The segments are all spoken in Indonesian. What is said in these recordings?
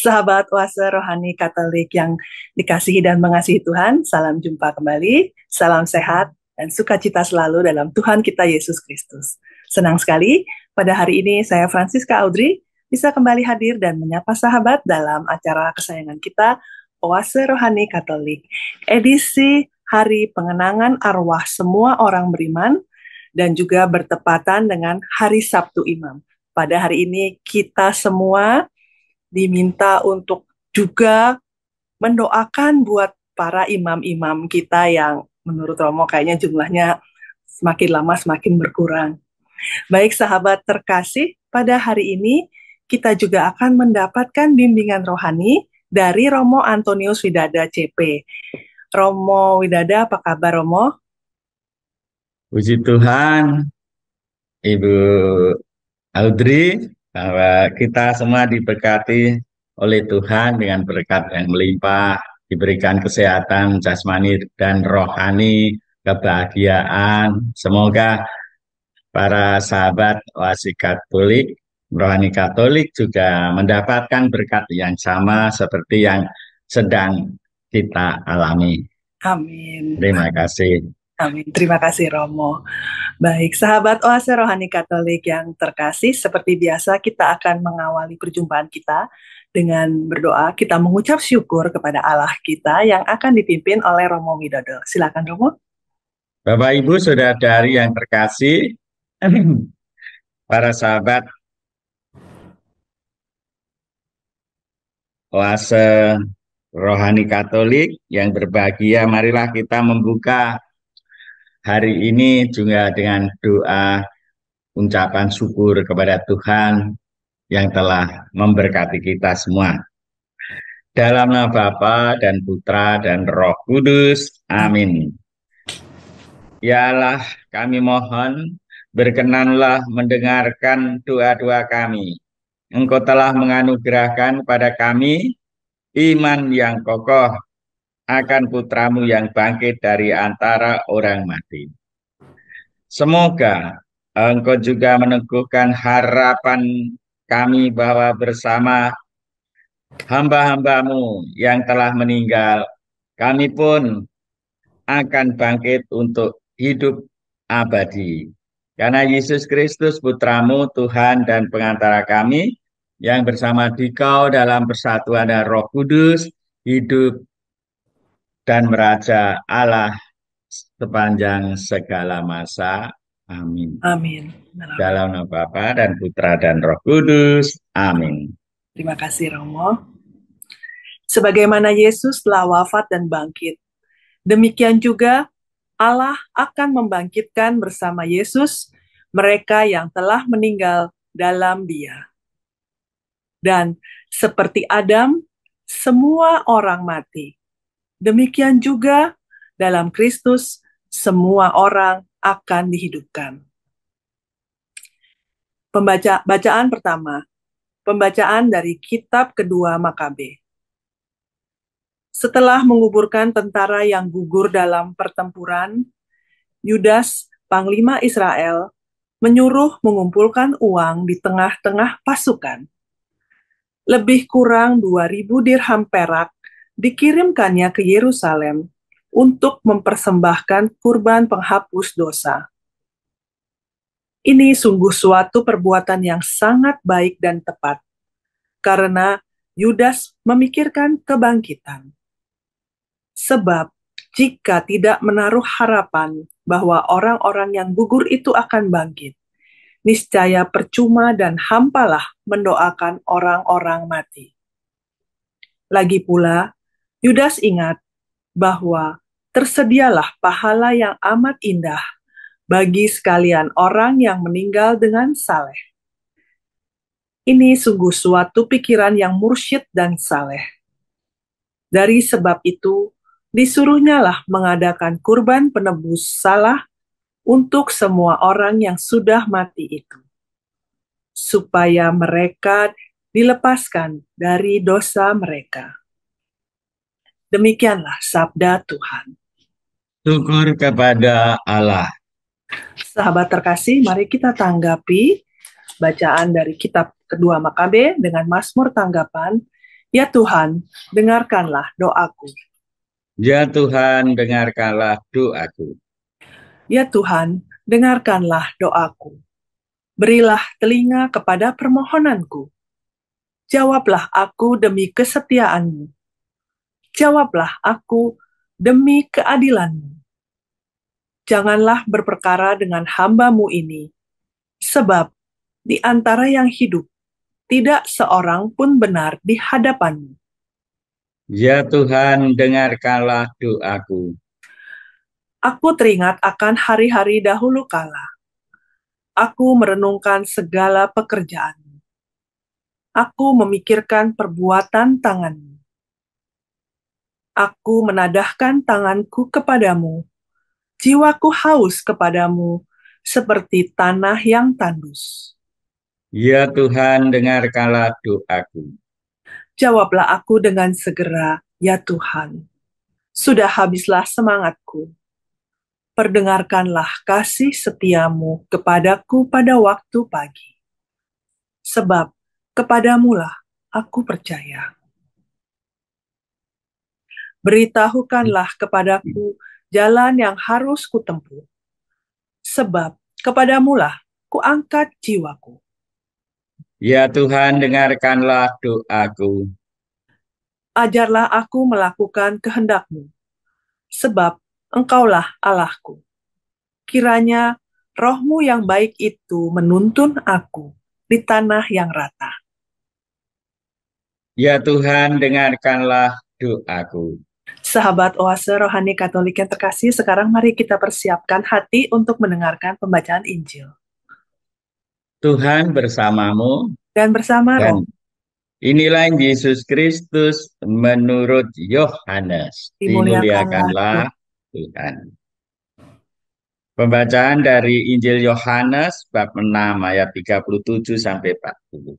sahabat Wase rohani Katolik yang dikasihi dan mengasihi Tuhan, salam jumpa kembali, salam sehat, dan sukacita selalu dalam Tuhan kita Yesus Kristus. Senang sekali, pada hari ini saya Francisca Audrey bisa kembali hadir dan menyapa sahabat dalam acara kesayangan kita, Oase Rohani Katolik, edisi Hari Pengenangan Arwah Semua Orang Beriman, dan juga bertepatan dengan Hari Sabtu Imam. Pada hari ini kita semua diminta untuk juga mendoakan buat para imam-imam kita yang menurut Romo kayaknya jumlahnya semakin lama semakin berkurang. Baik sahabat terkasih, pada hari ini kita juga akan mendapatkan bimbingan rohani dari Romo Antonius Widada CP. Romo Widada, apa kabar Romo? Puji Tuhan, Ibu Audrey, bahwa kita semua diberkati oleh Tuhan dengan berkat yang melimpah, diberikan kesehatan jasmani dan rohani, kebahagiaan. Semoga para sahabat wasi Katolik, rohani Katolik juga mendapatkan berkat yang sama seperti yang sedang kita alami. Amin. Terima kasih. Amin. Terima kasih Romo. Baik, sahabat Oase Rohani Katolik yang terkasih, seperti biasa kita akan mengawali perjumpaan kita dengan berdoa. Kita mengucap syukur kepada Allah kita yang akan dipimpin oleh Romo Widodo. Silakan Romo. Bapak Ibu Saudari yang terkasih, para sahabat Oase Rohani Katolik yang berbahagia, marilah kita membuka hari ini juga dengan doa ucapan syukur kepada Tuhan yang telah memberkati kita semua. Dalam nama Bapa dan Putra dan Roh Kudus. Amin. Yalah kami mohon berkenanlah mendengarkan doa-doa kami. Engkau telah menganugerahkan pada kami iman yang kokoh akan putramu yang bangkit dari antara orang mati. Semoga engkau juga meneguhkan harapan kami bahwa bersama hamba-hambamu yang telah meninggal, kami pun akan bangkit untuk hidup abadi. Karena Yesus Kristus putramu, Tuhan dan pengantara kami, yang bersama dikau dalam persatuan dan roh kudus, hidup dan meraja Allah sepanjang segala masa. Amin. Amin. Dalam nama Bapa dan Putra dan Roh Kudus. Amin. Terima kasih Romo. Sebagaimana Yesus telah wafat dan bangkit, demikian juga Allah akan membangkitkan bersama Yesus mereka yang telah meninggal dalam Dia. Dan seperti Adam, semua orang mati Demikian juga dalam Kristus, semua orang akan dihidupkan. Pembaca, bacaan pertama, pembacaan dari kitab kedua Makabe. Setelah menguburkan tentara yang gugur dalam pertempuran, Yudas, panglima Israel, menyuruh mengumpulkan uang di tengah-tengah pasukan. Lebih kurang 2000 dirham perak dikirimkannya ke Yerusalem untuk mempersembahkan kurban penghapus dosa. Ini sungguh suatu perbuatan yang sangat baik dan tepat, karena Yudas memikirkan kebangkitan. Sebab, jika tidak menaruh harapan bahwa orang-orang yang gugur itu akan bangkit, niscaya percuma dan hampalah mendoakan orang-orang mati. Lagi pula, Yudas ingat bahwa tersedialah pahala yang amat indah bagi sekalian orang yang meninggal dengan saleh. Ini sungguh suatu pikiran yang mursyid dan saleh. Dari sebab itu, disuruhnyalah mengadakan kurban penebus salah untuk semua orang yang sudah mati itu, supaya mereka dilepaskan dari dosa mereka. Demikianlah sabda Tuhan. Syukur kepada Allah. Sahabat terkasih, mari kita tanggapi bacaan dari kitab kedua Makabe dengan Mazmur tanggapan, Ya Tuhan, dengarkanlah doaku. Ya Tuhan, dengarkanlah doaku. Ya Tuhan, dengarkanlah doaku. Berilah telinga kepada permohonanku. Jawablah aku demi kesetiaanmu Jawablah aku demi keadilanmu. Janganlah berperkara dengan hambamu ini, sebab di antara yang hidup tidak seorang pun benar di hadapanmu. Ya Tuhan, dengarkanlah doaku. Aku teringat akan hari-hari dahulu kala. Aku merenungkan segala pekerjaanmu. Aku memikirkan perbuatan tanganmu Aku menadahkan tanganku kepadamu. Jiwaku haus kepadamu seperti tanah yang tandus. Ya Tuhan, dengarkanlah doaku. Jawablah aku dengan segera, ya Tuhan. Sudah habislah semangatku. Perdengarkanlah kasih setiamu kepadaku pada waktu pagi. Sebab kepadamulah aku percaya beritahukanlah kepadaku jalan yang harus kutempuh. Sebab kepadamulah kuangkat jiwaku. Ya Tuhan, dengarkanlah doaku. Ajarlah aku melakukan kehendakmu, sebab engkaulah Allahku. Kiranya rohmu yang baik itu menuntun aku di tanah yang rata. Ya Tuhan, dengarkanlah doaku. Sahabat Oase Rohani Katolik yang terkasih, sekarang mari kita persiapkan hati untuk mendengarkan pembacaan Injil. Tuhan bersamamu dan bersama dan Inilah Yesus Kristus menurut Yohanes. Dimuliakanlah Tuhan. Pembacaan dari Injil Yohanes bab 6 ayat 37 sampai 40.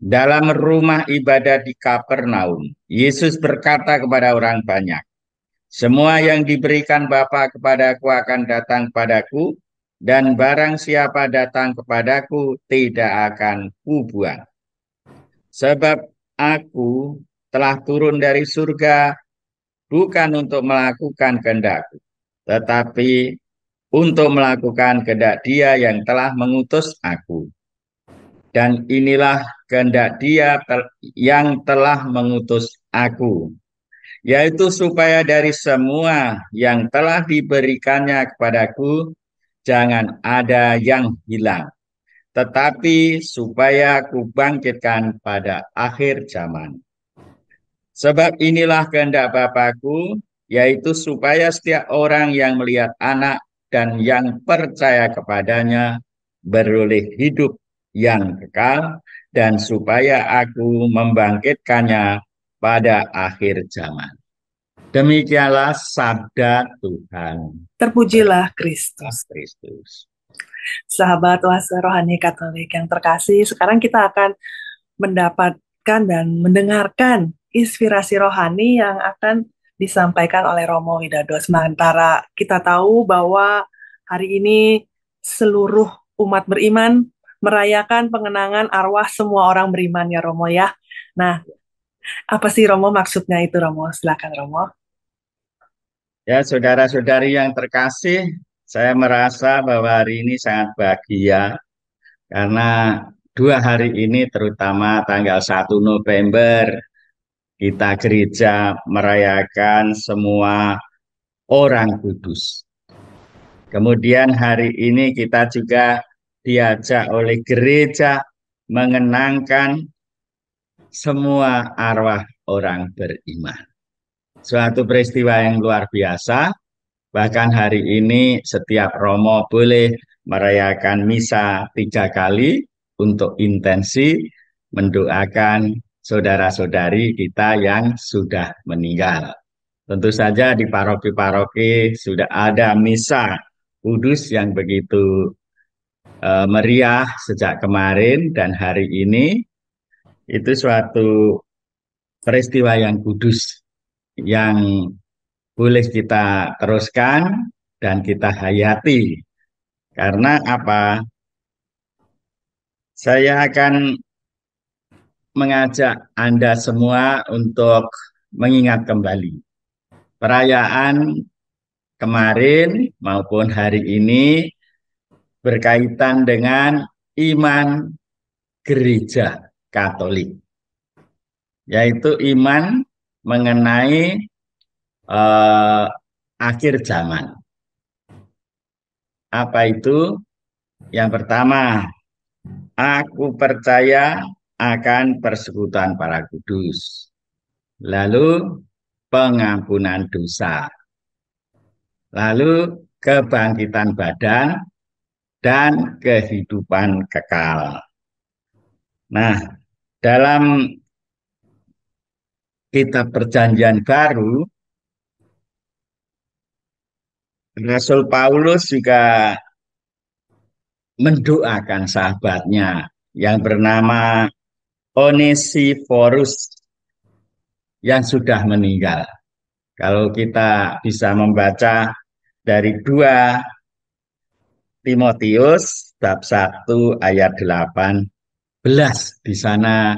Dalam rumah ibadah di Kapernaum, Yesus berkata kepada orang banyak, semua yang diberikan Bapa kepada kepadaku akan datang padaku, dan barang siapa datang kepadaku tidak akan kubuang. Sebab aku telah turun dari surga bukan untuk melakukan kehendakku, tetapi untuk melakukan kehendak dia yang telah mengutus aku dan inilah kehendak Dia ter yang telah mengutus aku, yaitu supaya dari semua yang telah diberikannya kepadaku, jangan ada yang hilang, tetapi supaya bangkitkan pada akhir zaman. Sebab inilah kehendak Bapakku, yaitu supaya setiap orang yang melihat anak dan yang percaya kepadanya beroleh hidup yang kekal dan supaya aku membangkitkannya pada akhir zaman. Demikianlah sabda Tuhan. Terpujilah Kristus. Kristus. Sahabat Wasa Rohani Katolik yang terkasih, sekarang kita akan mendapatkan dan mendengarkan inspirasi rohani yang akan disampaikan oleh Romo Widodo. Sementara kita tahu bahwa hari ini seluruh umat beriman merayakan pengenangan arwah semua orang beriman ya Romo ya. Nah, apa sih Romo maksudnya itu Romo? Silakan Romo. Ya, saudara-saudari yang terkasih, saya merasa bahwa hari ini sangat bahagia karena dua hari ini terutama tanggal 1 November kita gereja merayakan semua orang kudus. Kemudian hari ini kita juga diajak oleh gereja mengenangkan semua arwah orang beriman. Suatu peristiwa yang luar biasa, bahkan hari ini setiap Romo boleh merayakan misa tiga kali untuk intensi mendoakan saudara-saudari kita yang sudah meninggal. Tentu saja di paroki-paroki sudah ada misa kudus yang begitu uh, meriah sejak kemarin dan hari ini itu suatu peristiwa yang kudus yang boleh kita teruskan dan kita hayati. Karena apa? Saya akan mengajak Anda semua untuk mengingat kembali perayaan kemarin maupun hari ini berkaitan dengan iman gereja Katolik, yaitu iman mengenai uh, akhir zaman. Apa itu? Yang pertama, aku percaya akan persekutuan para kudus. Lalu pengampunan dosa. Lalu kebangkitan badan dan kehidupan kekal. Nah, dalam kitab perjanjian baru, Rasul Paulus juga mendoakan sahabatnya yang bernama Onesiphorus yang sudah meninggal. Kalau kita bisa membaca dari dua Timotius bab 1 ayat 18. Di sana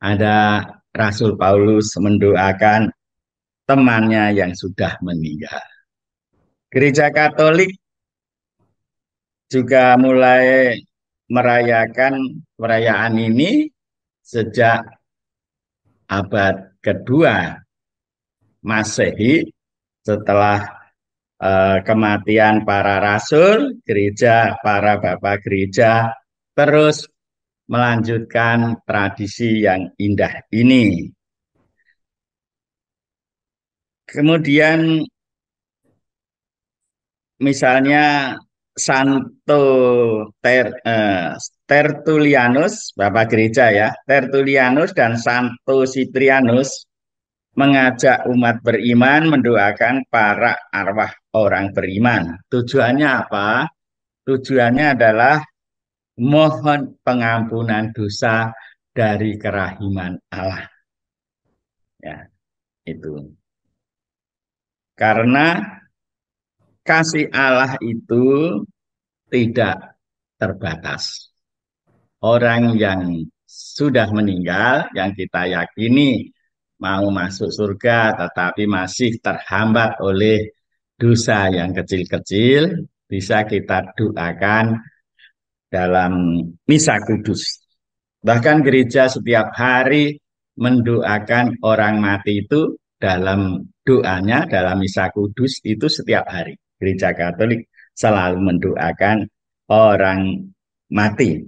ada Rasul Paulus mendoakan temannya yang sudah meninggal. Gereja Katolik juga mulai merayakan perayaan ini sejak abad kedua Masehi setelah Eh, kematian para rasul, gereja, para bapak gereja terus melanjutkan tradisi yang indah ini. Kemudian misalnya Santo Ter, eh, Tertulianus, Bapak Gereja ya, Tertulianus dan Santo Citrianus mengajak umat beriman mendoakan para arwah orang beriman. Tujuannya apa? Tujuannya adalah mohon pengampunan dosa dari kerahiman Allah. Ya, itu. Karena kasih Allah itu tidak terbatas. Orang yang sudah meninggal yang kita yakini mau masuk surga tetapi masih terhambat oleh dosa yang kecil-kecil bisa kita doakan dalam misa kudus. Bahkan gereja setiap hari mendoakan orang mati itu dalam doanya dalam misa kudus itu setiap hari. Gereja Katolik selalu mendoakan orang mati.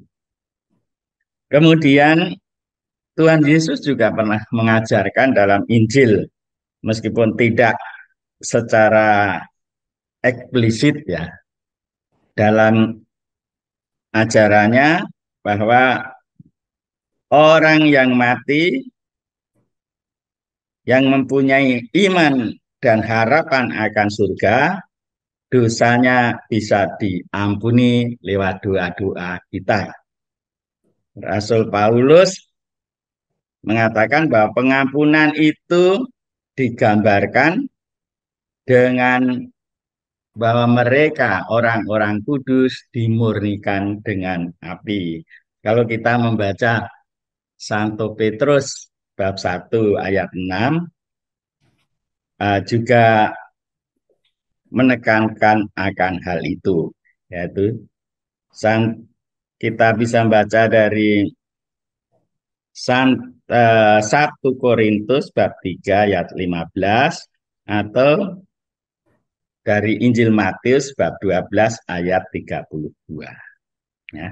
Kemudian Tuhan Yesus juga pernah mengajarkan dalam Injil meskipun tidak secara eksplisit ya dalam ajarannya bahwa orang yang mati yang mempunyai iman dan harapan akan surga dosanya bisa diampuni lewat doa-doa kita. Rasul Paulus mengatakan bahwa pengampunan itu digambarkan dengan bahwa mereka orang-orang kudus dimurnikan dengan api. Kalau kita membaca Santo Petrus bab 1 ayat 6 uh, eh, juga menekankan akan hal itu yaitu San, kita bisa baca dari Eh, satu 1 Korintus bab 3 ayat 15 atau dari Injil Matius bab 12 ayat 32. Ya.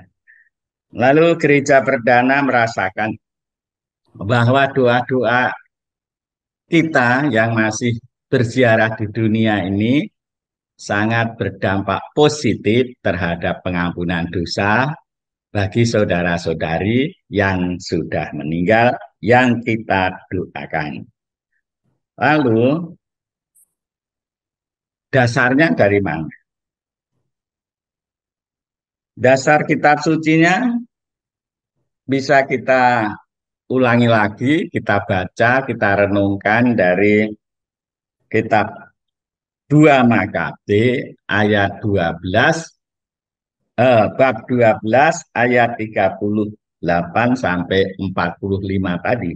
Lalu gereja perdana merasakan bahwa doa-doa kita yang masih berziarah di dunia ini sangat berdampak positif terhadap pengampunan dosa bagi saudara-saudari yang sudah meninggal yang kita doakan. Lalu dasarnya dari mana? Dasar kitab sucinya bisa kita ulangi lagi, kita baca, kita renungkan dari kitab 2 Makabe ayat 12 eh, bab 12 ayat 38 sampai 45 tadi.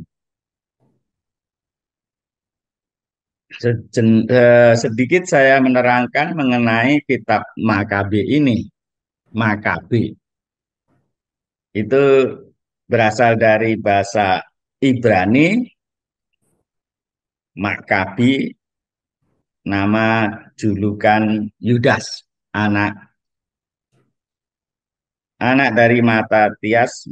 Sejen, eh, sedikit saya menerangkan mengenai kitab Makabe ini. Makabe. Itu berasal dari bahasa Ibrani, Makabi, nama julukan Yudas, anak anak dari Mata Tias,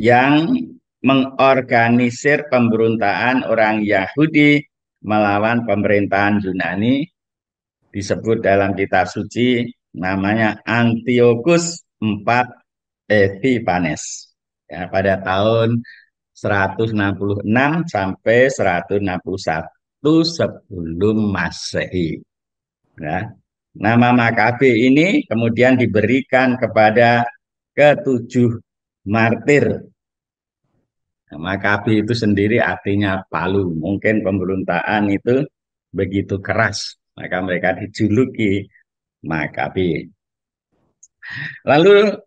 yang mengorganisir pemberontakan orang Yahudi melawan pemerintahan Yunani disebut dalam kitab suci namanya Antiochus IV Epiphanes ya, pada tahun 166 sampai 161 sebelum Masehi. Ya nama Makabe ini kemudian diberikan kepada ketujuh martir. Nah, Makabe itu sendiri artinya palu. Mungkin pemberontakan itu begitu keras, maka mereka dijuluki Makabe. Lalu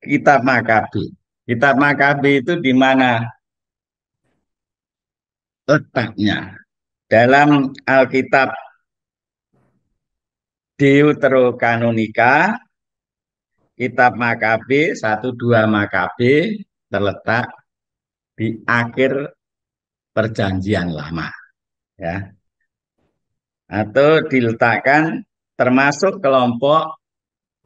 kitab Makabe. Kitab Makabe itu di mana letaknya? Dalam Alkitab Deuterokanonika, Kitab Makabe, dua Makabe terletak di akhir perjanjian lama. Ya. Atau diletakkan termasuk kelompok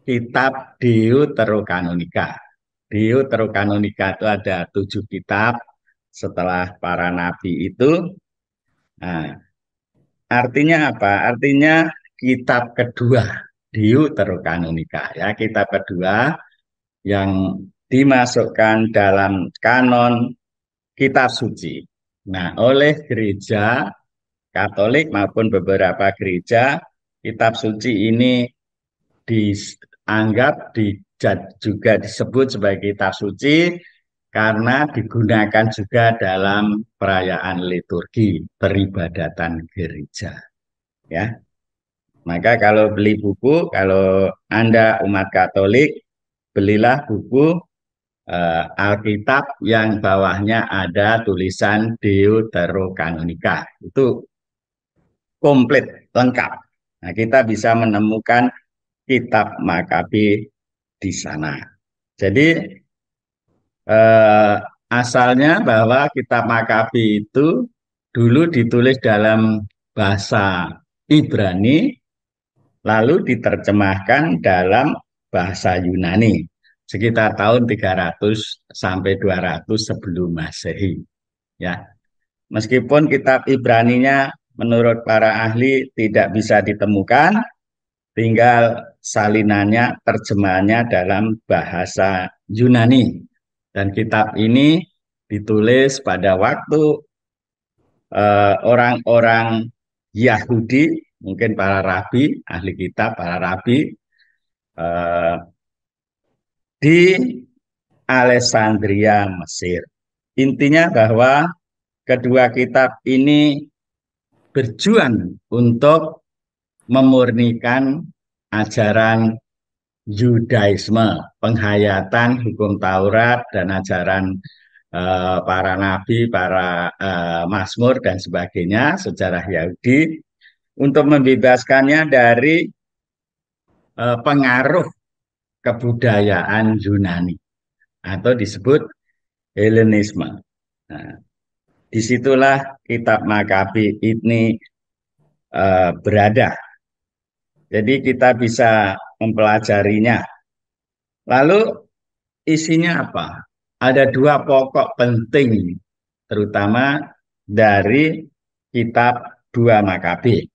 kitab Deuterokanonika. Deuterokanonika itu ada tujuh kitab setelah para nabi itu. Nah, artinya apa? Artinya kitab kedua Deuterokanonika ya kitab kedua yang dimasukkan dalam kanon kitab suci. Nah, oleh gereja Katolik maupun beberapa gereja kitab suci ini dianggap di, juga disebut sebagai kitab suci karena digunakan juga dalam perayaan liturgi peribadatan gereja. Ya, maka kalau beli buku, kalau Anda umat Katolik, belilah buku uh, Alkitab yang bawahnya ada tulisan Deuterokanonika. Itu komplit, lengkap. Nah, kita bisa menemukan kitab Makabi di sana. Jadi eh, asalnya bahwa kitab Makabi itu dulu ditulis dalam bahasa Ibrani lalu diterjemahkan dalam bahasa Yunani sekitar tahun 300 sampai 200 sebelum Masehi. Ya. Meskipun kitab Ibrani-nya menurut para ahli tidak bisa ditemukan, tinggal salinannya terjemahannya dalam bahasa Yunani. Dan kitab ini ditulis pada waktu eh, orang-orang uh, orang -orang Yahudi mungkin para rabi, ahli kitab, para rabi eh, di Alexandria, Mesir. Intinya bahwa kedua kitab ini berjuang untuk memurnikan ajaran Yudaisme, penghayatan hukum Taurat dan ajaran eh, para nabi, para eh, Mazmur dan sebagainya, sejarah Yahudi untuk membebaskannya dari uh, pengaruh kebudayaan Yunani atau disebut Helenisme. Nah, disitulah kitab Makabi ini uh, e, berada. Jadi kita bisa mempelajarinya. Lalu isinya apa? Ada dua pokok penting, terutama dari kitab dua Makabih.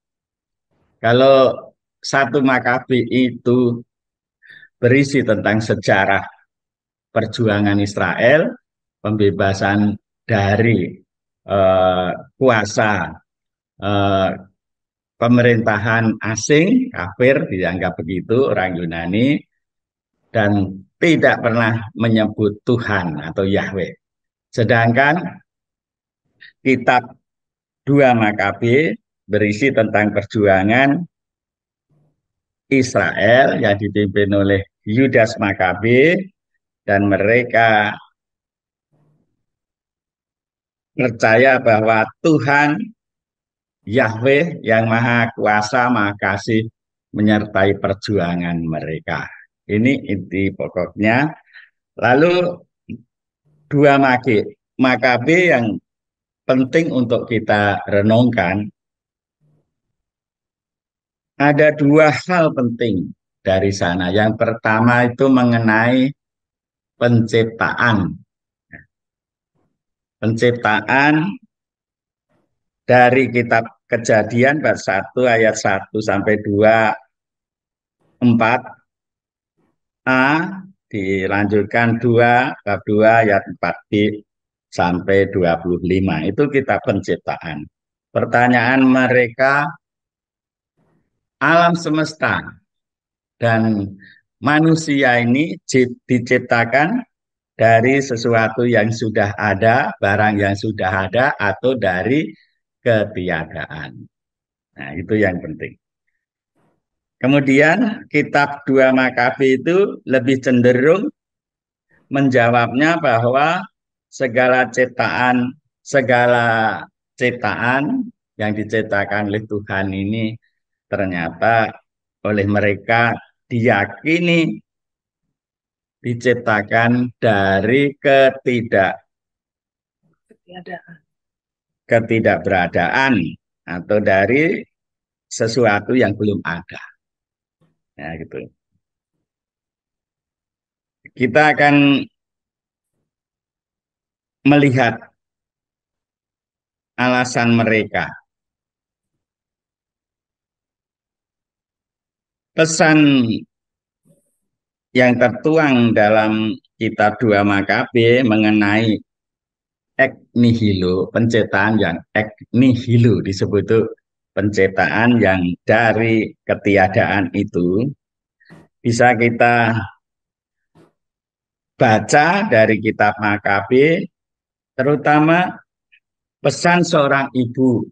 Kalau satu Makabi itu berisi tentang sejarah perjuangan Israel, pembebasan dari eh, kuasa eh, pemerintahan asing kafir dianggap begitu orang Yunani dan tidak pernah menyebut Tuhan atau Yahweh. Sedangkan kitab dua Makabe berisi tentang perjuangan Israel yang dipimpin oleh Yudas Makabe dan mereka percaya bahwa Tuhan Yahweh yang Maha Kuasa Maha Kasih menyertai perjuangan mereka. Ini inti pokoknya. Lalu dua maki, Makabe yang penting untuk kita renungkan ada dua hal penting dari sana. Yang pertama itu mengenai penciptaan. Penciptaan dari kitab kejadian bab 1 ayat 1 sampai 2 4 A dilanjutkan 2 bab 2 ayat 4 B sampai 25. Itu kitab penciptaan. Pertanyaan mereka alam semesta dan manusia ini diciptakan dari sesuatu yang sudah ada, barang yang sudah ada, atau dari ketiadaan. Nah, itu yang penting. Kemudian kitab dua makafi itu lebih cenderung menjawabnya bahwa segala ciptaan, segala ciptaan yang diciptakan oleh Tuhan ini ternyata oleh mereka diyakini diciptakan dari ketidak ketidakberadaan. ketidakberadaan atau dari sesuatu yang belum ada. Ya gitu. Kita akan melihat alasan mereka Pesan yang tertuang dalam kitab dua Makabe mengenai ek nihilo, pencetaan yang ek nihilo disebut itu pencetaan yang dari ketiadaan itu bisa kita baca dari kitab Makabe terutama pesan seorang ibu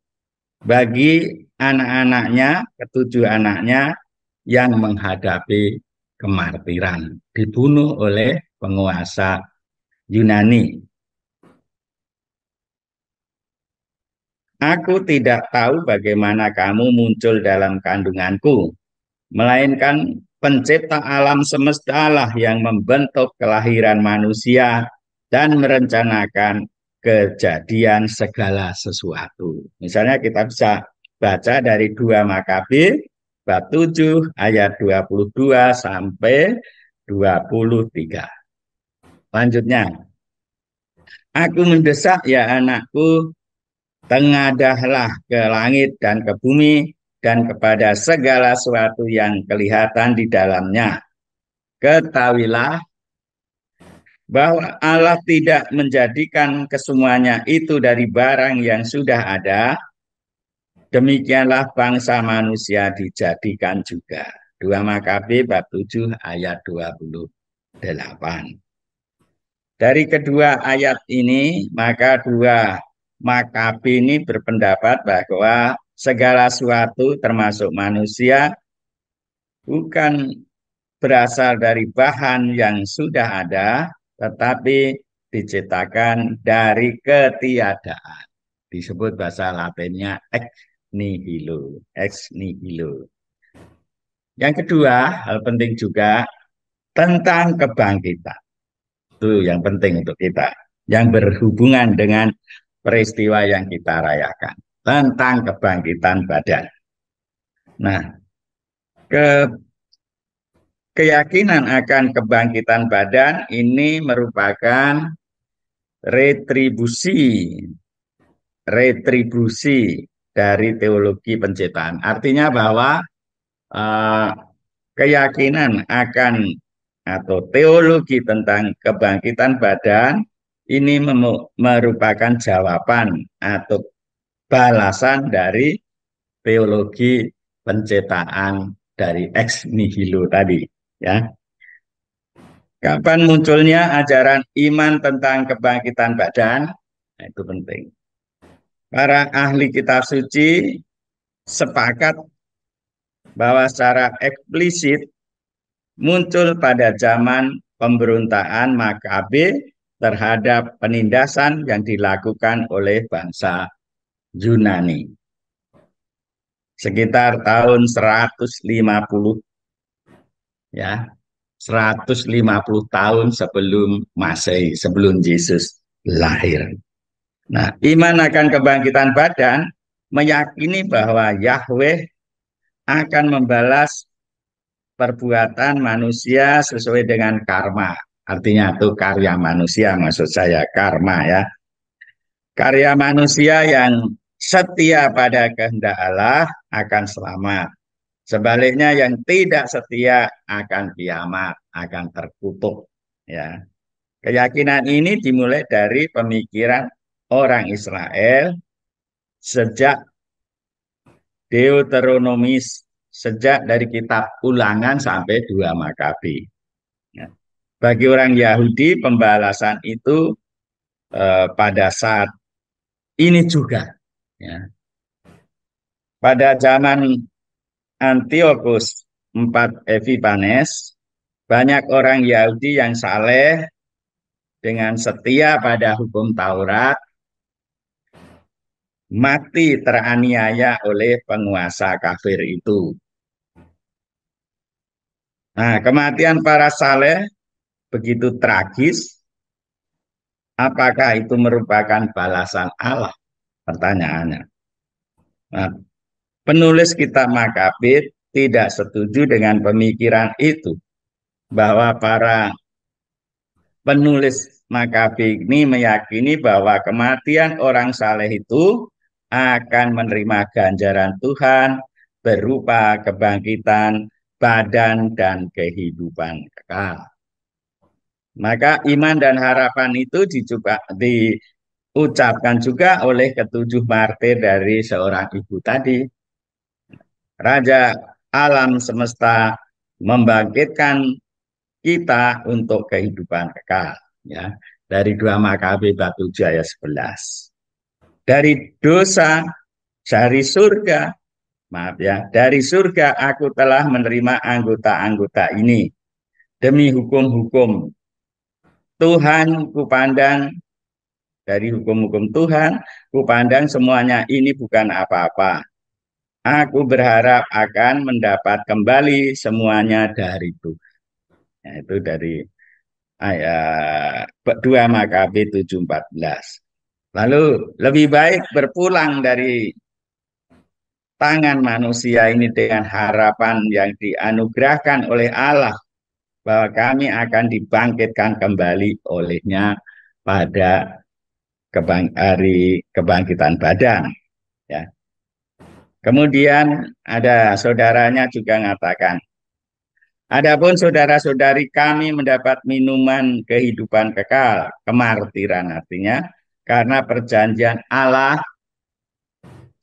bagi anak-anaknya, ketujuh anaknya yang menghadapi kemartiran, dibunuh oleh penguasa Yunani. Aku tidak tahu bagaimana kamu muncul dalam kandunganku, melainkan pencipta alam semesta lah yang membentuk kelahiran manusia dan merencanakan kejadian segala sesuatu. Misalnya kita bisa baca dari dua Makabi bab 7 ayat 22 sampai 23. Lanjutnya. Aku mendesak ya anakku, tengadahlah ke langit dan ke bumi dan kepada segala sesuatu yang kelihatan di dalamnya. Ketahuilah bahwa Allah tidak menjadikan kesemuanya itu dari barang yang sudah ada, Demikianlah bangsa manusia dijadikan juga. 2 Makabe bab 7 ayat 28. Dari kedua ayat ini, maka dua Makabe ini berpendapat bahwa segala sesuatu termasuk manusia bukan berasal dari bahan yang sudah ada, tetapi diciptakan dari ketiadaan. Disebut bahasa Latinnya ex nihilo, ex nihilo. Yang kedua, hal penting juga tentang kebangkitan. Itu yang penting untuk kita, yang berhubungan dengan peristiwa yang kita rayakan tentang kebangkitan badan. Nah, ke keyakinan akan kebangkitan badan ini merupakan retribusi retribusi dari teologi penciptaan. Artinya bahwa uh, keyakinan akan atau teologi tentang kebangkitan badan ini merupakan jawaban atau balasan dari teologi penciptaan dari ex nihilo tadi ya. Kapan munculnya ajaran iman tentang kebangkitan badan? Nah, itu penting para ahli kitab suci sepakat bahwa secara eksplisit muncul pada zaman pemberontakan Makabe terhadap penindasan yang dilakukan oleh bangsa Yunani. Sekitar tahun 150 ya, 150 tahun sebelum Masehi, sebelum Yesus lahir. Nah, iman akan kebangkitan badan meyakini bahwa Yahweh akan membalas perbuatan manusia sesuai dengan karma. Artinya itu karya manusia maksud saya karma ya. Karya manusia yang setia pada kehendak Allah akan selamat. Sebaliknya yang tidak setia akan kiamat, akan terkutuk ya. Keyakinan ini dimulai dari pemikiran orang Israel sejak Deuteronomis sejak dari kitab Ulangan sampai dua Makabi. Ya. Bagi orang Yahudi pembalasan itu eh, pada saat ini juga. Ya. Pada zaman Antiochus IV Epiphanes, banyak orang Yahudi yang saleh dengan setia pada hukum Taurat mati teraniaya oleh penguasa kafir itu. Nah, kematian para saleh begitu tragis. Apakah itu merupakan balasan Allah? Pertanyaannya. Nah, penulis kitab Makabit tidak setuju dengan pemikiran itu bahwa para penulis Makabit ini meyakini bahwa kematian orang saleh itu akan menerima ganjaran Tuhan berupa kebangkitan badan dan kehidupan kekal. Maka iman dan harapan itu dicoba, diucapkan juga oleh ketujuh martir dari seorang ibu tadi. Raja alam semesta membangkitkan kita untuk kehidupan kekal ya dari dua Makabe batu jaya 11 dari dosa dari surga maaf ya dari surga aku telah menerima anggota-anggota ini demi hukum-hukum Tuhan kupandang dari hukum-hukum Tuhan kupandang semuanya ini bukan apa-apa aku berharap akan mendapat kembali semuanya dari Tuhan yaitu nah, dari ayat 2 Makabe 7:14 Lalu lebih baik berpulang dari tangan manusia ini dengan harapan yang dianugerahkan oleh Allah bahwa kami akan dibangkitkan kembali olehnya pada kebang hari kebangkitan badan. Ya. Kemudian ada saudaranya juga mengatakan, Adapun saudara-saudari kami mendapat minuman kehidupan kekal, kemartiran artinya, karena perjanjian Allah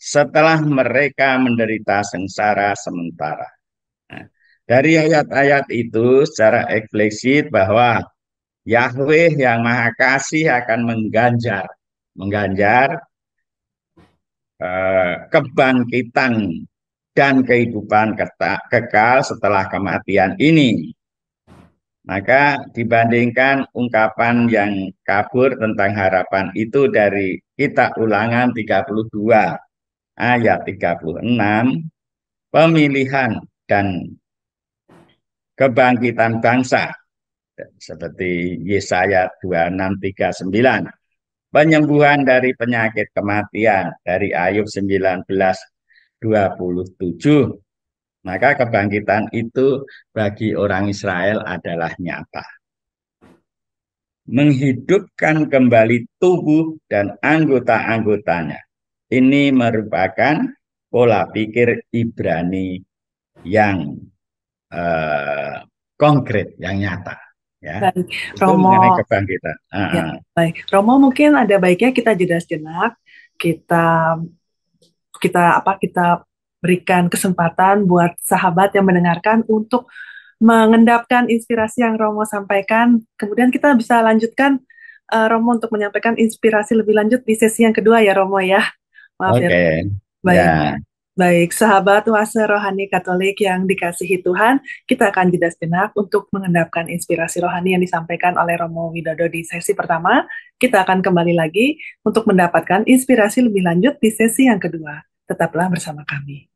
setelah mereka menderita sengsara sementara. Nah, dari ayat-ayat itu secara eksplisit bahwa Yahweh yang Maha Kasih akan mengganjar, mengganjar eh, kebangkitan dan kehidupan kekal setelah kematian ini. Maka dibandingkan ungkapan yang kabur tentang harapan itu dari kita ulangan 32 ayat 36 pemilihan dan kebangkitan bangsa seperti Yesaya 2639 penyembuhan dari penyakit kematian dari Ayub puluh tujuh maka kebangkitan itu bagi orang Israel adalah nyata. Menghidupkan kembali tubuh dan anggota-anggotanya. Ini merupakan pola pikir Ibrani yang uh, konkret, yang nyata. Ya, baik. Romo, kebangkitan. uh Ya, ah. baik. Romo mungkin ada baiknya kita jeda sejenak, kita kita apa kita berikan kesempatan buat sahabat yang mendengarkan untuk mengendapkan inspirasi yang Romo sampaikan. Kemudian kita bisa lanjutkan uh, Romo untuk menyampaikan inspirasi lebih lanjut di sesi yang kedua ya Romo ya. Maaf ya. okay. ya. Baik. Yeah. Baik, sahabat wasa rohani Katolik yang dikasihi Tuhan, kita akan jeda sejenak untuk mengendapkan inspirasi rohani yang disampaikan oleh Romo Widodo di sesi pertama. Kita akan kembali lagi untuk mendapatkan inspirasi lebih lanjut di sesi yang kedua. Tetaplah bersama kami.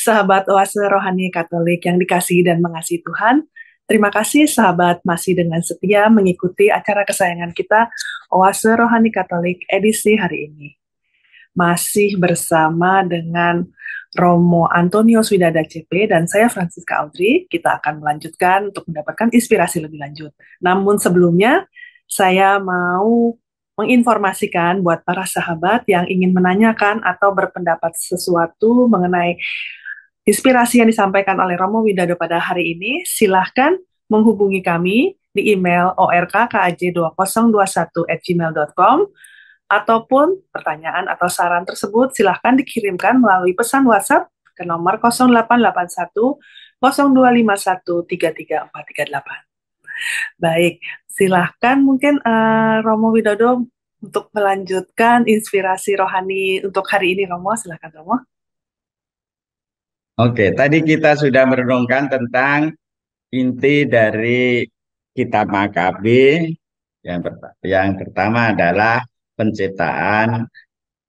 sahabat oase rohani Katolik yang dikasihi dan mengasihi Tuhan. Terima kasih sahabat masih dengan setia mengikuti acara kesayangan kita Oase Rohani Katolik edisi hari ini. Masih bersama dengan Romo Antonio Swidada CP dan saya Francisca Audrey, kita akan melanjutkan untuk mendapatkan inspirasi lebih lanjut. Namun sebelumnya, saya mau menginformasikan buat para sahabat yang ingin menanyakan atau berpendapat sesuatu mengenai inspirasi yang disampaikan oleh Romo Widodo pada hari ini, silahkan menghubungi kami di email orkkaj2021@gmail.com ataupun pertanyaan atau saran tersebut silahkan dikirimkan melalui pesan WhatsApp ke nomor 0881 0251 33438. Baik, silahkan mungkin uh, Romo Widodo untuk melanjutkan inspirasi rohani untuk hari ini Romo, silahkan Romo. Oke, tadi kita sudah merenungkan tentang inti dari kitab Makabe. Yang, pertama, yang pertama adalah penciptaan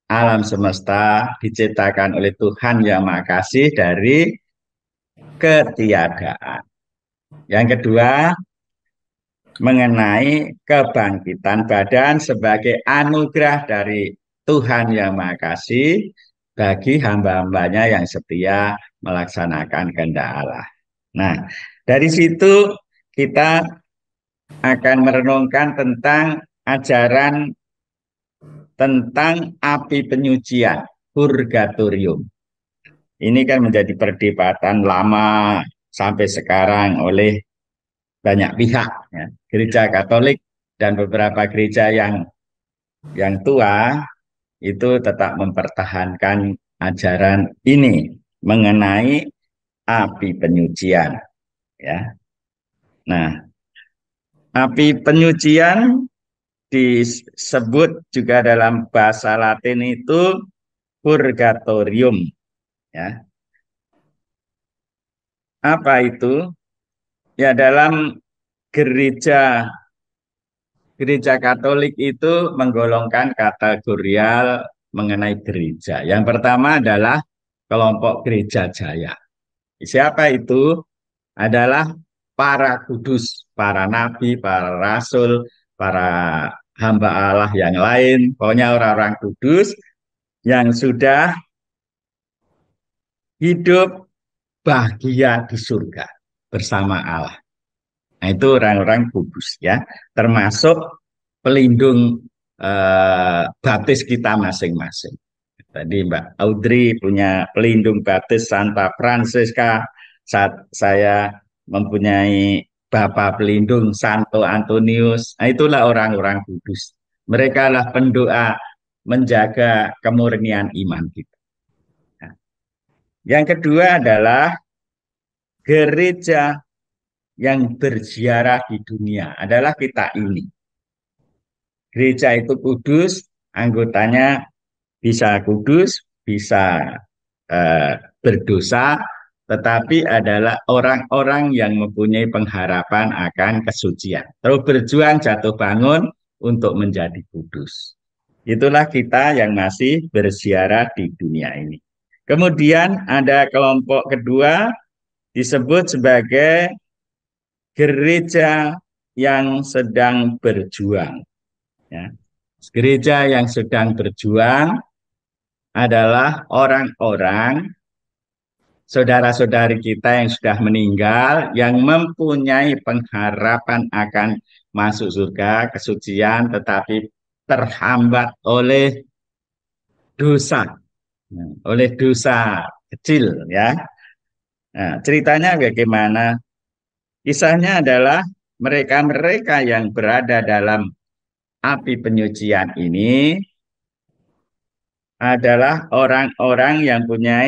alam semesta diciptakan oleh Tuhan yang makasih dari ketiadaan. Yang kedua, mengenai kebangkitan badan sebagai anugerah dari Tuhan yang makasih bagi hamba-hambanya yang setia melaksanakan kehendak Allah. Nah, dari situ kita akan merenungkan tentang ajaran tentang api penyucian, purgatorium. Ini kan menjadi perdebatan lama sampai sekarang oleh banyak pihak, ya. gereja ya. Katolik dan beberapa gereja yang yang tua itu tetap mempertahankan ajaran ini mengenai api penyucian ya. Nah, api penyucian disebut juga dalam bahasa Latin itu purgatorium ya. Apa itu? Ya dalam gereja gereja Katolik itu menggolongkan kategorial mengenai gereja. Yang pertama adalah kelompok gereja jaya. Siapa itu? Adalah para kudus, para nabi, para rasul, para hamba Allah yang lain, pokoknya orang-orang kudus yang sudah hidup bahagia di surga bersama Allah. Nah, itu orang-orang kudus ya, termasuk pelindung eh, baptis kita masing-masing. Tadi Mbak Audrey punya pelindung batis Santa Francesca. Saat saya mempunyai Bapak pelindung Santo Antonius. Nah, itulah orang-orang kudus. Mereka lah pendoa menjaga kemurnian iman kita. Nah, yang kedua adalah gereja yang berziarah di dunia adalah kita ini. Gereja itu kudus, anggotanya bisa kudus, bisa uh, berdosa, tetapi adalah orang-orang yang mempunyai pengharapan akan kesucian. Terus berjuang jatuh bangun untuk menjadi kudus. Itulah kita yang masih bersiarah di dunia ini. Kemudian ada kelompok kedua disebut sebagai gereja yang sedang berjuang. Ya. Gereja yang sedang berjuang adalah orang-orang saudara-saudari kita yang sudah meninggal yang mempunyai pengharapan akan masuk surga kesucian tetapi terhambat oleh dosa nah, oleh dosa kecil ya nah, ceritanya bagaimana kisahnya adalah mereka-mereka yang berada dalam api penyucian ini adalah orang-orang yang punya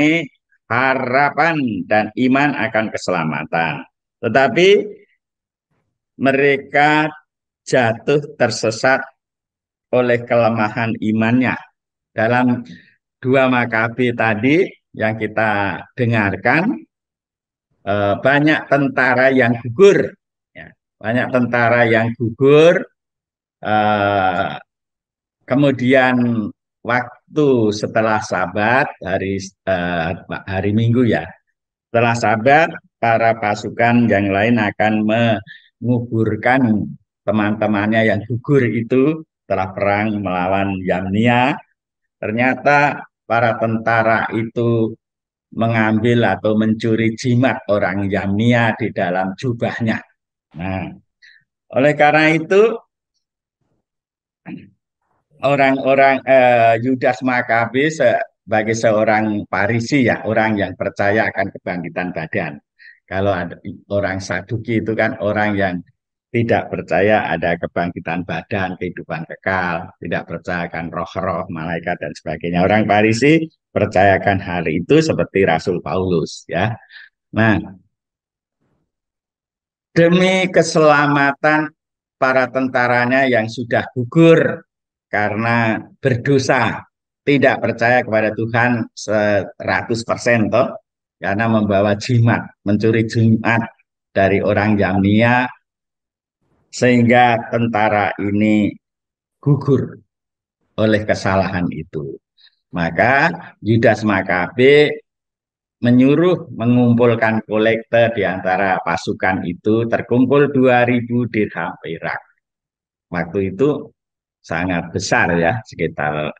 harapan dan iman akan keselamatan. Tetapi mereka jatuh tersesat oleh kelemahan imannya. Dalam dua Makabi tadi yang kita dengarkan, eh, banyak tentara yang gugur. Ya. Banyak tentara yang gugur, eh, kemudian waktu setelah sabat hari uh, hari Minggu ya. Setelah sabat para pasukan yang lain akan menguburkan teman-temannya yang gugur itu telah perang melawan Yamnia. Ternyata para tentara itu mengambil atau mencuri jimat orang Yamnia di dalam jubahnya. Nah, oleh karena itu orang-orang eh, Yudas -orang, uh, Makabe sebagai seorang Parisi ya, orang yang percaya akan kebangkitan badan. Kalau ada orang Saduki itu kan orang yang tidak percaya ada kebangkitan badan, kehidupan kekal, tidak percaya akan roh-roh, malaikat dan sebagainya. Orang Parisi percayakan hal itu seperti Rasul Paulus ya. Nah, demi keselamatan para tentaranya yang sudah gugur karena berdosa tidak percaya kepada Tuhan 100% toh karena membawa jimat, mencuri jimat dari orang Yamnia sehingga tentara ini gugur oleh kesalahan itu. Maka Yudas Makabe menyuruh mengumpulkan kolekte di antara pasukan itu terkumpul 2000 dirham perak. Waktu itu sangat besar ya sekitar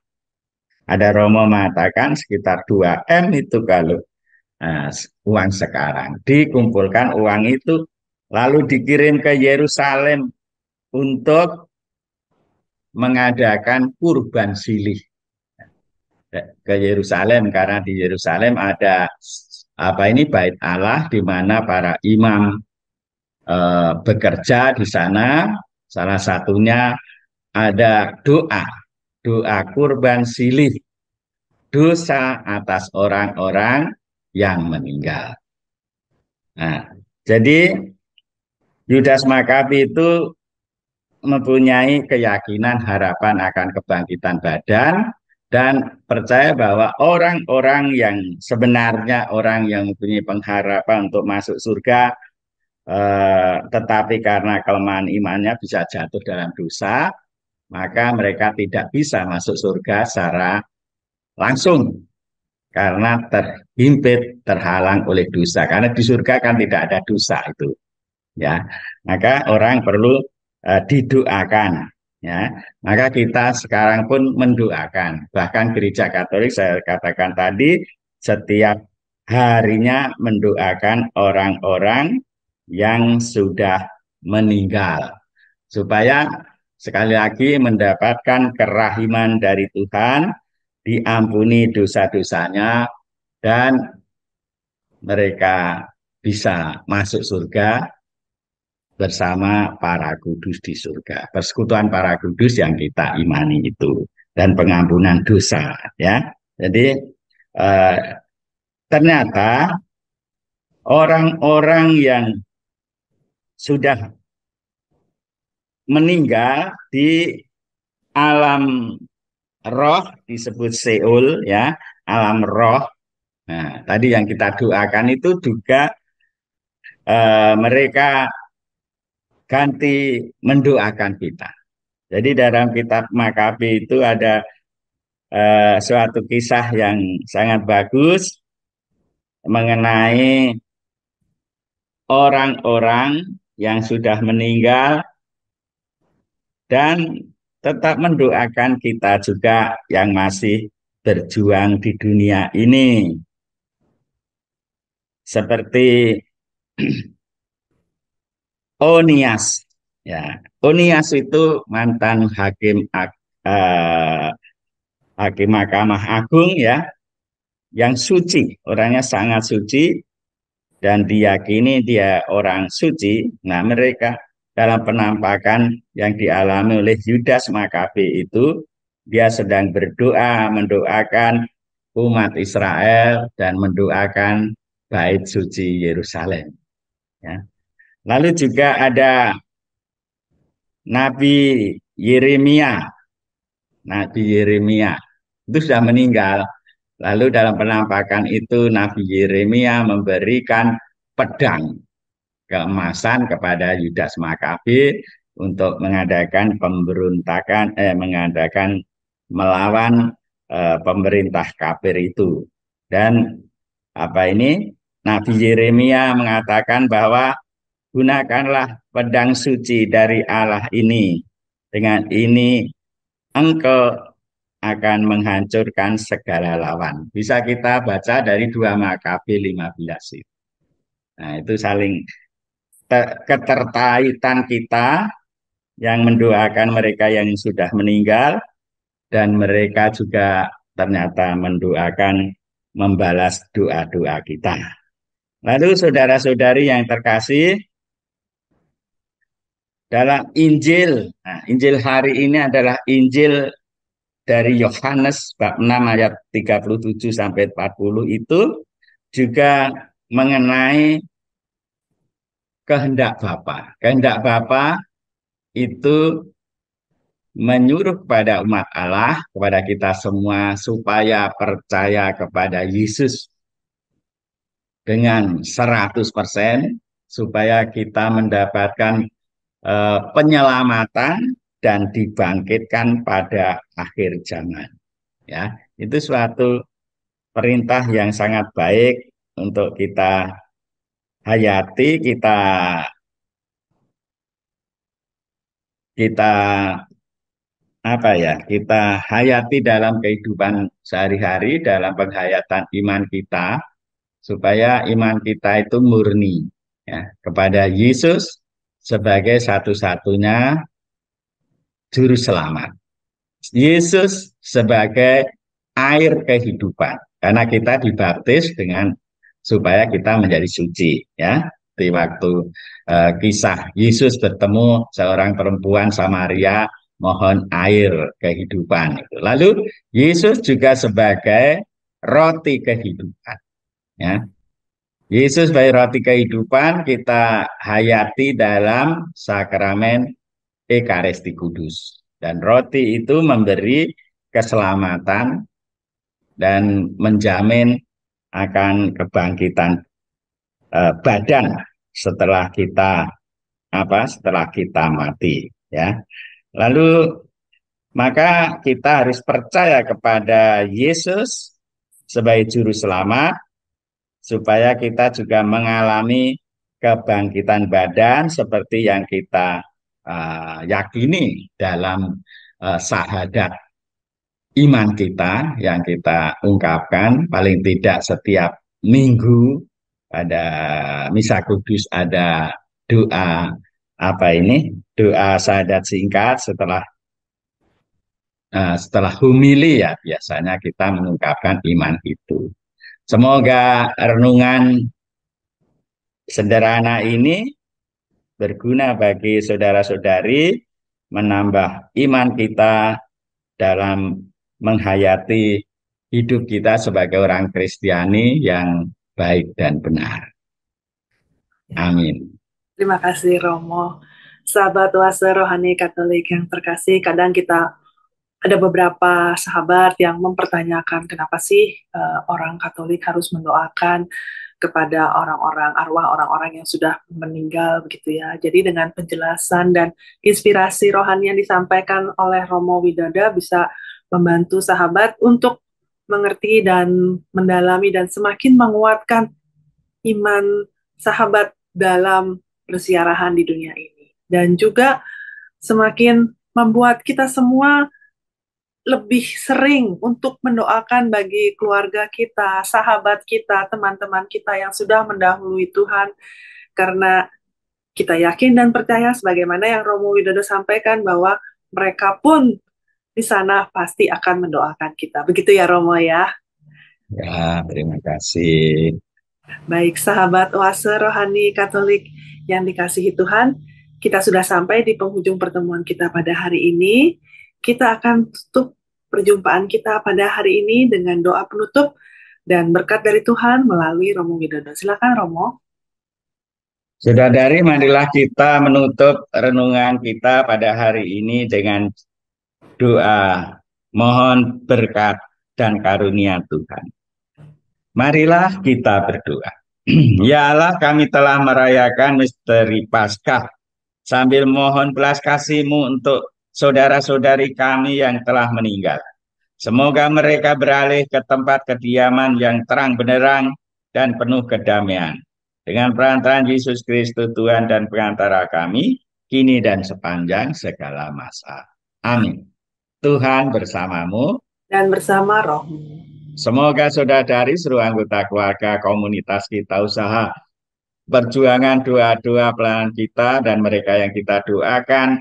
ada Romo mengatakan sekitar 2M itu kalau uh, uang sekarang dikumpulkan uang itu lalu dikirim ke Yerusalem untuk mengadakan kurban silih ke Yerusalem karena di Yerusalem ada apa ini bait Allah di mana para imam e, bekerja di sana salah satunya ada doa, doa kurban silih, dosa atas orang-orang yang meninggal. Nah, jadi Yudas Makabi itu mempunyai keyakinan harapan akan kebangkitan badan dan percaya bahwa orang-orang yang sebenarnya orang yang mempunyai pengharapan untuk masuk surga eh, tetapi karena kelemahan imannya bisa jatuh dalam dosa maka mereka tidak bisa masuk surga secara langsung karena terhimpit terhalang oleh dosa karena di surga kan tidak ada dosa itu ya maka orang perlu uh, didoakan ya maka kita sekarang pun mendoakan bahkan gereja Katolik saya katakan tadi setiap harinya mendoakan orang-orang yang sudah meninggal supaya sekali lagi mendapatkan kerahiman dari Tuhan, diampuni dosa-dosanya, dan mereka bisa masuk surga bersama para kudus di surga. Persekutuan para kudus yang kita imani itu. Dan pengampunan dosa. ya. Jadi eh, ternyata orang-orang yang sudah meninggal di alam roh disebut Seul ya, alam roh. Nah, tadi yang kita doakan itu juga eh, mereka ganti mendoakan kita. Jadi dalam kitab Makabi itu ada eh, suatu kisah yang sangat bagus mengenai orang-orang yang sudah meninggal dan tetap mendoakan kita juga yang masih berjuang di dunia ini. Seperti Onias, ya. Onias itu mantan hakim eh, hakim Mahkamah Agung ya, yang suci, orangnya sangat suci dan diyakini dia orang suci. Nah, mereka dalam penampakan yang dialami oleh Yudas Makabe itu dia sedang berdoa mendoakan umat Israel dan mendoakan bait suci Yerusalem. Ya. Lalu juga ada Nabi Yeremia. Nabi Yeremia itu sudah meninggal. Lalu dalam penampakan itu Nabi Yeremia memberikan pedang keemasan kepada Yudas Makabe untuk mengadakan pemberontakan eh mengadakan melawan eh, pemerintah kafir itu. Dan apa ini? Nabi Yeremia mengatakan bahwa gunakanlah pedang suci dari Allah ini. Dengan ini engkau akan menghancurkan segala lawan. Bisa kita baca dari dua Makabe 15 itu. Nah, itu saling keterkaitan kita yang mendoakan mereka yang sudah meninggal dan mereka juga ternyata mendoakan membalas doa-doa kita. Lalu saudara-saudari yang terkasih, dalam Injil, nah, Injil hari ini adalah Injil dari Yohanes bab 6 ayat 37 sampai 40 itu juga mengenai kehendak Bapa. Kehendak Bapa itu menyuruh kepada umat Allah, kepada kita semua supaya percaya kepada Yesus dengan 100% supaya kita mendapatkan uh, penyelamatan dan dibangkitkan pada akhir zaman. Ya, itu suatu perintah yang sangat baik untuk kita Hayati kita kita apa ya kita hayati dalam kehidupan sehari-hari dalam penghayatan iman kita supaya iman kita itu murni ya, kepada Yesus sebagai satu-satunya juru selamat Yesus sebagai air kehidupan karena kita dibaptis dengan supaya kita menjadi suci ya di waktu uh, kisah Yesus bertemu seorang perempuan Samaria mohon air kehidupan itu. Lalu Yesus juga sebagai roti kehidupan ya. Yesus sebagai roti kehidupan kita hayati dalam sakramen Ekaristi Kudus dan roti itu memberi keselamatan dan menjamin akan kebangkitan eh, badan setelah kita apa setelah kita mati ya lalu maka kita harus percaya kepada Yesus sebagai juru selamat supaya kita juga mengalami kebangkitan badan seperti yang kita uh, yakini dalam uh, eh, sahadat iman kita yang kita ungkapkan paling tidak setiap minggu pada misa kudus ada doa apa ini doa sadat singkat setelah uh, setelah humili ya biasanya kita mengungkapkan iman itu semoga renungan sederhana ini berguna bagi saudara-saudari menambah iman kita dalam menghayati hidup kita sebagai orang Kristiani yang baik dan benar. Ya. Amin. Terima kasih Romo. Sahabat wasa rohani Katolik yang terkasih, kadang kita ada beberapa sahabat yang mempertanyakan kenapa sih uh, orang Katolik harus mendoakan kepada orang-orang arwah orang-orang yang sudah meninggal begitu ya. Jadi dengan penjelasan dan inspirasi rohani yang disampaikan oleh Romo Widoda bisa membantu sahabat untuk mengerti dan mendalami dan semakin menguatkan iman sahabat dalam persiarahan di dunia ini dan juga semakin membuat kita semua lebih sering untuk mendoakan bagi keluarga kita, sahabat kita, teman-teman kita yang sudah mendahului Tuhan karena kita yakin dan percaya sebagaimana yang Romo Widodo sampaikan bahwa mereka pun di sana pasti akan mendoakan kita. Begitu ya Romo ya. Ya, terima kasih. Baik sahabat oase rohani Katolik yang dikasihi Tuhan, kita sudah sampai di penghujung pertemuan kita pada hari ini. Kita akan tutup perjumpaan kita pada hari ini dengan doa penutup dan berkat dari Tuhan melalui Romo Widodo. Silakan Romo. Sudah dari marilah kita menutup renungan kita pada hari ini dengan doa, mohon berkat dan karunia Tuhan. Marilah kita berdoa. ya Allah, kami telah merayakan misteri Paskah sambil mohon belas kasih-Mu untuk saudara-saudari kami yang telah meninggal. Semoga mereka beralih ke tempat kediaman yang terang benderang dan penuh kedamaian. Dengan perantaraan Yesus Kristus Tuhan dan pengantara kami, kini dan sepanjang segala masa. Amin. Tuhan bersamamu dan bersama rohmu. Semoga saudara dari seluruh anggota keluarga komunitas kita usaha perjuangan doa-doa pelan kita dan mereka yang kita doakan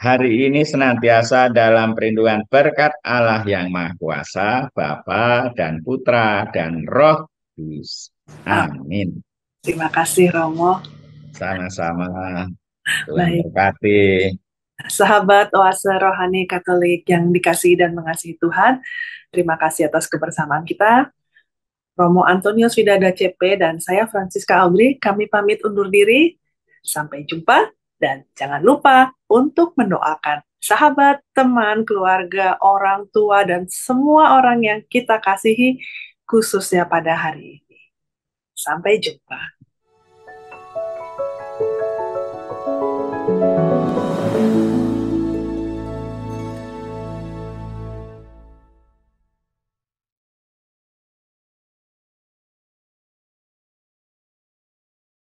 hari ini senantiasa dalam perlindungan berkat Allah yang Maha Kuasa, Bapa dan Putra dan Roh Kudus. Amin. Terima kasih Romo. Sama-sama. Terima kasih. Sahabat Oase Rohani Katolik yang dikasih dan mengasihi Tuhan, terima kasih atas kebersamaan kita. Romo Antonius Widada CP dan saya Francisca Audrey, kami pamit undur diri. Sampai jumpa dan jangan lupa untuk mendoakan sahabat, teman, keluarga, orang tua, dan semua orang yang kita kasihi khususnya pada hari ini. Sampai jumpa.